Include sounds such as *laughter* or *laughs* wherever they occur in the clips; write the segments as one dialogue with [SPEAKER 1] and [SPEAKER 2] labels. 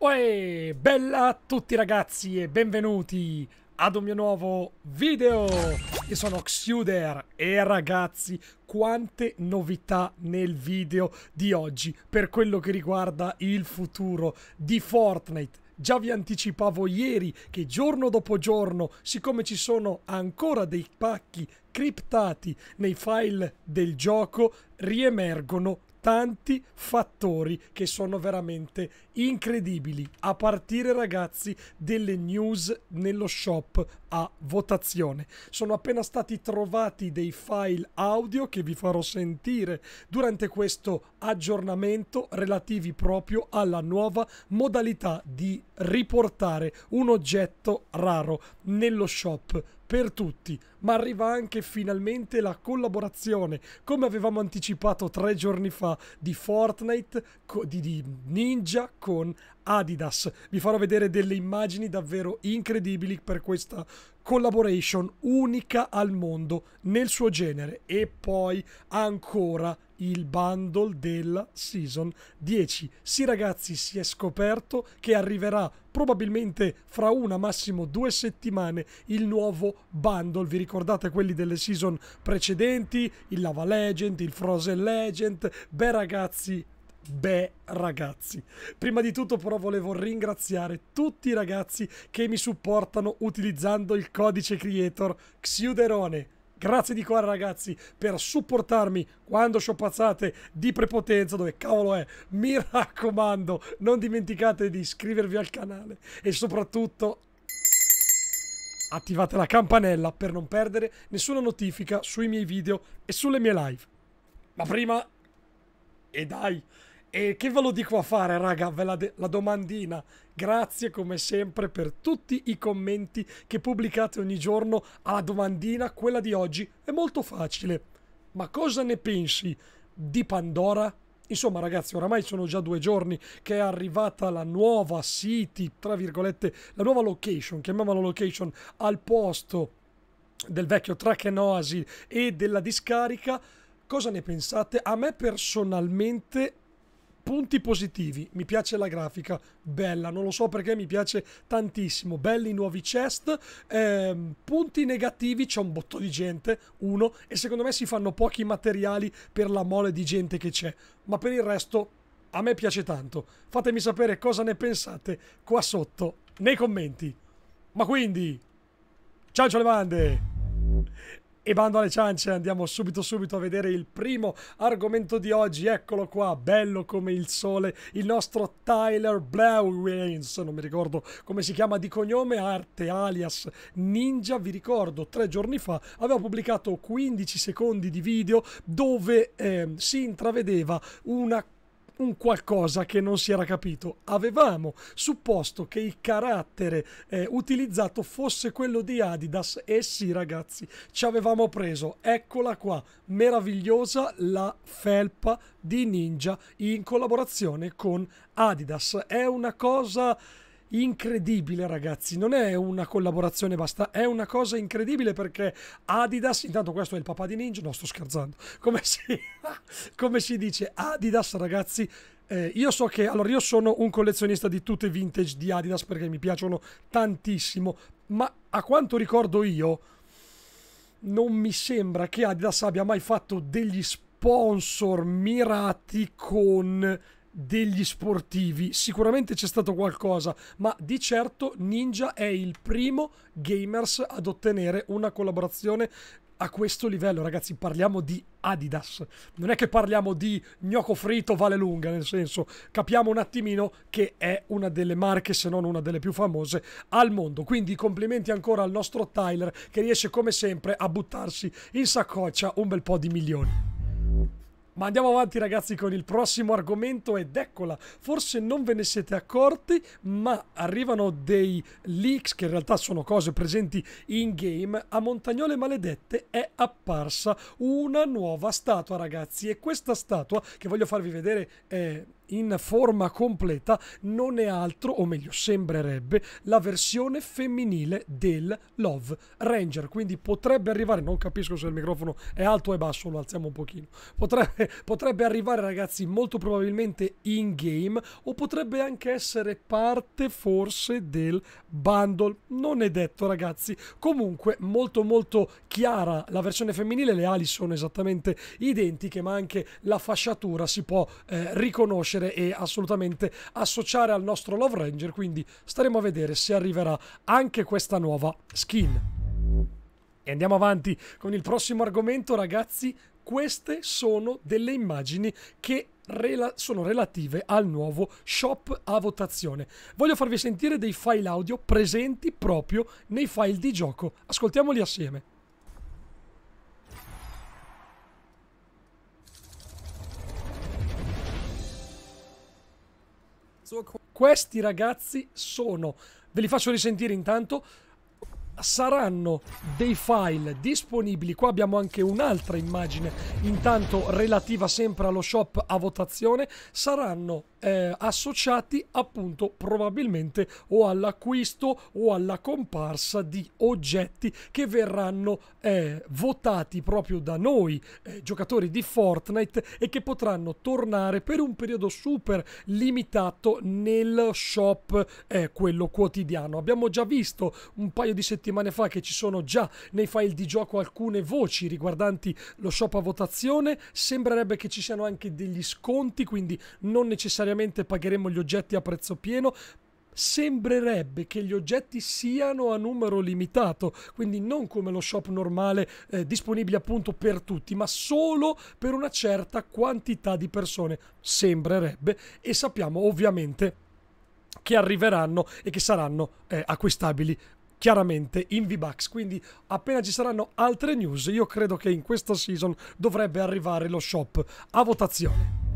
[SPEAKER 1] Uè, bella a tutti ragazzi e benvenuti ad un mio nuovo video! Io sono Xuder e ragazzi, quante novità nel video di oggi per quello che riguarda il futuro di Fortnite. Già vi anticipavo ieri che giorno dopo giorno, siccome ci sono ancora dei pacchi criptati nei file del gioco, riemergono tanti fattori che sono veramente incredibili a partire ragazzi delle news nello shop a votazione sono appena stati trovati dei file audio che vi farò sentire durante questo aggiornamento relativi proprio alla nuova modalità di riportare un oggetto raro nello shop per tutti, ma arriva anche finalmente la collaborazione, come avevamo anticipato tre giorni fa, di Fortnite, di, di Ninja con Adidas. Vi farò vedere delle immagini davvero incredibili per questa collaboration unica al mondo nel suo genere e poi ancora il bundle della Season 10. Sì ragazzi, si è scoperto che arriverà probabilmente fra una, massimo due settimane, il nuovo bundle. Vi ricordate quelli delle season precedenti? Il Lava Legend, il Frozen Legend? Beh ragazzi, Beh ragazzi, prima di tutto però volevo ringraziare tutti i ragazzi che mi supportano utilizzando il codice creator Xiuderone Grazie di cuore ragazzi per supportarmi quando sciopazzate di prepotenza, dove cavolo è. Mi raccomando, non dimenticate di iscrivervi al canale e soprattutto attivate la campanella per non perdere nessuna notifica sui miei video e sulle mie live. Ma prima... E dai! E che ve lo dico a fare, raga, ve la, la, domandina. Grazie come sempre per tutti i commenti che pubblicate ogni giorno alla domandina. Quella di oggi è molto facile. Ma cosa ne pensi di Pandora? Insomma, ragazzi, oramai sono già due giorni che è arrivata la nuova city, tra virgolette, la nuova location, chiamiamola location, al posto del vecchio Trachenoasi e della discarica. Cosa ne pensate? A me personalmente punti positivi, mi piace la grafica, bella, non lo so perché mi piace tantissimo, belli nuovi chest, eh, punti negativi, c'è un botto di gente, uno, e secondo me si fanno pochi materiali per la mole di gente che c'è, ma per il resto a me piace tanto. Fatemi sapere cosa ne pensate qua sotto nei commenti. Ma quindi, ciao ciao le bande! E bando alle ciance, andiamo subito subito a vedere il primo argomento di oggi. Eccolo qua, bello come il sole, il nostro Tyler Blauwins, non mi ricordo come si chiama di cognome, arte alias Ninja. Vi ricordo, tre giorni fa aveva pubblicato 15 secondi di video dove eh, si intravedeva una un qualcosa che non si era capito. Avevamo supposto che il carattere eh, utilizzato fosse quello di Adidas e eh sì ragazzi, ci avevamo preso. Eccola qua, meravigliosa la felpa di Ninja in collaborazione con Adidas. È una cosa incredibile ragazzi non è una collaborazione basta è una cosa incredibile perché Adidas intanto questo è il papà di Ninja no sto scherzando come si, *laughs* come si dice Adidas ragazzi eh, io so che allora io sono un collezionista di tutte vintage di Adidas perché mi piacciono tantissimo ma a quanto ricordo io non mi sembra che Adidas abbia mai fatto degli sponsor mirati con degli sportivi. Sicuramente c'è stato qualcosa, ma di certo Ninja è il primo gamers ad ottenere una collaborazione a questo livello, ragazzi, parliamo di Adidas. Non è che parliamo di gnocco frito vale lunga, nel senso, capiamo un attimino che è una delle marche, se non una delle più famose al mondo. Quindi complimenti ancora al nostro Tyler che riesce come sempre a buttarsi in saccoccia un bel po' di milioni. Ma andiamo avanti ragazzi con il prossimo argomento ed eccola, forse non ve ne siete accorti, ma arrivano dei leaks che in realtà sono cose presenti in game. A Montagnole Maledette è apparsa una nuova statua ragazzi e questa statua che voglio farvi vedere è in forma completa non è altro, o meglio sembrerebbe, la versione femminile del Love Ranger. Quindi potrebbe arrivare, non capisco se il microfono è alto o è basso, lo alziamo un pochino, potrebbe potrebbe arrivare ragazzi molto probabilmente in game o potrebbe anche essere parte forse del bundle, non è detto ragazzi, comunque molto molto chiara la versione femminile, le ali sono esattamente identiche ma anche la fasciatura si può eh, riconoscere e assolutamente associare al nostro Love Ranger, quindi staremo a vedere se arriverà anche questa nuova skin. E andiamo avanti con il prossimo argomento, ragazzi queste sono delle immagini che rela- sono relative al nuovo shop a votazione. Voglio farvi sentire dei file audio presenti proprio nei file di gioco. Ascoltiamoli assieme. Questi ragazzi sono, ve li faccio risentire intanto, saranno dei file disponibili. Qua abbiamo anche un'altra immagine, intanto relativa sempre allo shop a votazione, saranno eh, associati appunto probabilmente o all'acquisto o alla comparsa di oggetti che verranno eh, votati proprio da noi eh, giocatori di Fortnite e che potranno tornare per un periodo super limitato nel shop eh, quello quotidiano. Abbiamo già visto un paio di settimane settimane fa che ci sono già nei file di gioco alcune voci riguardanti lo shop a votazione, sembrerebbe che ci siano anche degli sconti, quindi non necessariamente pagheremo gli oggetti a prezzo pieno, sembrerebbe che gli oggetti siano a numero limitato, quindi non come lo shop normale eh, disponibile appunto per tutti, ma solo per una certa quantità di persone, sembrerebbe, e sappiamo ovviamente che arriveranno e che saranno eh, acquistabili chiaramente in V-Bucks. Quindi appena ci saranno altre news, io credo che in questa season dovrebbe arrivare lo shop a votazione.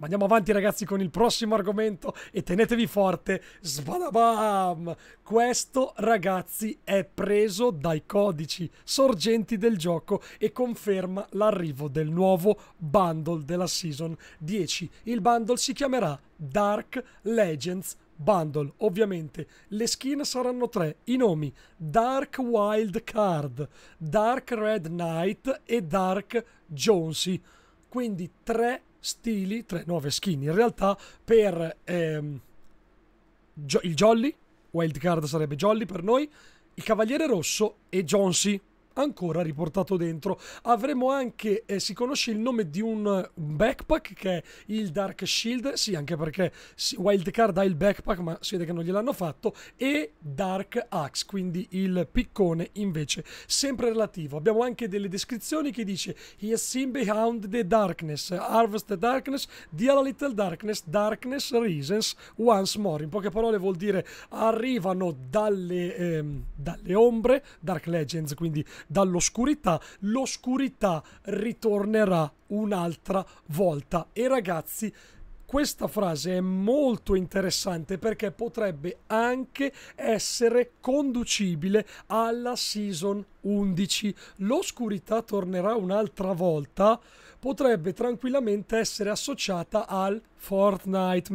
[SPEAKER 1] Ma andiamo avanti ragazzi con il prossimo argomento e tenetevi forte, sbadabam! Questo ragazzi è preso dai codici sorgenti del gioco e conferma l'arrivo del nuovo bundle della Season 10. Il bundle si chiamerà Dark Legends Bundle, ovviamente. Le skin saranno tre, i nomi Dark Wild Card, Dark Red Knight e Dark Jonesy. Quindi tre stili, tre nuove skin in realtà per ehm, il Jolly, Wild Card sarebbe Jolly per noi, il Cavaliere Rosso e Jonesy ancora riportato dentro. Avremo anche, eh, si conosce il nome di un mm, backpack che è il Dark Shield, sì anche perché Wildcard ha il backpack ma si vede che non gliel'hanno fatto, e Dark Axe, quindi il piccone invece sempre relativo. Abbiamo anche delle descrizioni che dice He has seen behind the darkness, harvest the darkness, deal a little darkness, darkness reasons once more. In poche parole vuol dire arrivano dalle, ehm, dalle ombre, Dark Legends, quindi dall'oscurità, l'oscurità ritornerà un'altra volta. E ragazzi, questa frase è molto interessante perché potrebbe anche essere conducibile alla season 11 l'oscurità tornerà un'altra volta potrebbe tranquillamente essere associata al Fortnite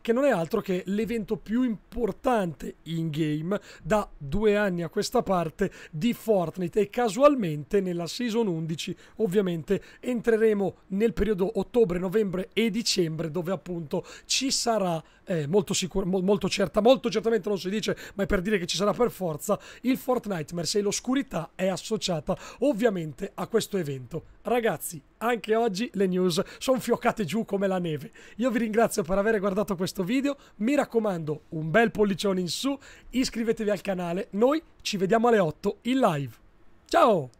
[SPEAKER 1] che non è altro che l'evento più importante in game da due anni a questa parte di Fortnite e casualmente nella season 11 ovviamente entreremo nel periodo ottobre, novembre e dicembre dove appunto ci sarà eh, molto, sicur- molto, certa, molto certamente non si dice ma è per dire che ci sarà per forza il Fortnite e l'oscurità pubblicità è associata ovviamente a questo evento. Ragazzi, anche oggi le news sono fioccate giù come la neve. Io vi ringrazio per aver guardato questo video, mi raccomando un bel pollicione in su, iscrivetevi al canale, noi ci vediamo alle 8 in live. Ciao!